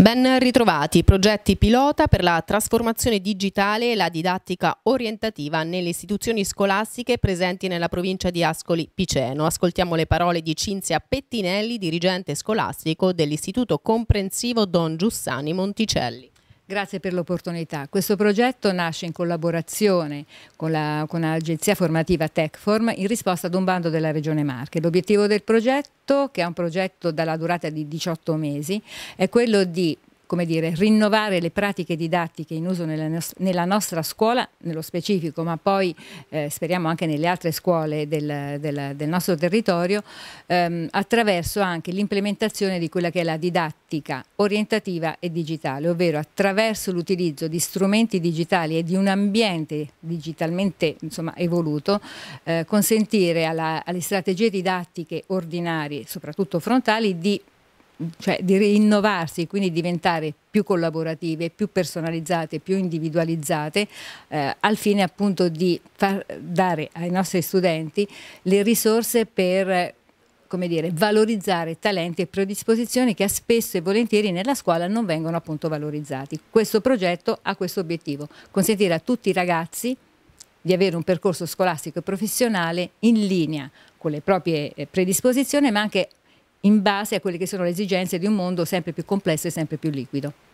Ben ritrovati, i progetti pilota per la trasformazione digitale e la didattica orientativa nelle istituzioni scolastiche presenti nella provincia di Ascoli Piceno. Ascoltiamo le parole di Cinzia Pettinelli, dirigente scolastico dell'Istituto Comprensivo Don Giussani Monticelli. Grazie per l'opportunità. Questo progetto nasce in collaborazione con, l'agenzia formativa Techform in risposta ad un bando della Regione Marche. L'obiettivo del progetto, che è un progetto dalla durata di 18 mesi, è quello di come dire, rinnovare le pratiche didattiche in uso nella, nos nella nostra scuola, nello specifico, ma poi eh, speriamo anche nelle altre scuole del, del, del nostro territorio, ehm, attraverso anche l'implementazione di quella che è la didattica orientativa e digitale, ovvero attraverso l'utilizzo di strumenti digitali e di un ambiente digitalmente insomma, evoluto, eh, consentire alla, alle strategie didattiche ordinarie, soprattutto frontali, di cioè di rinnovarsi, quindi diventare più collaborative, più personalizzate, più individualizzate, eh, al fine appunto di far dare ai nostri studenti le risorse per come dire, valorizzare talenti e predisposizioni che spesso e volentieri nella scuola non vengono appunto valorizzati. Questo progetto ha questo obiettivo, consentire a tutti i ragazzi di avere un percorso scolastico e professionale in linea con le proprie eh, predisposizioni, ma anche in base a quelle che sono le esigenze di un mondo sempre più complesso e sempre più liquido.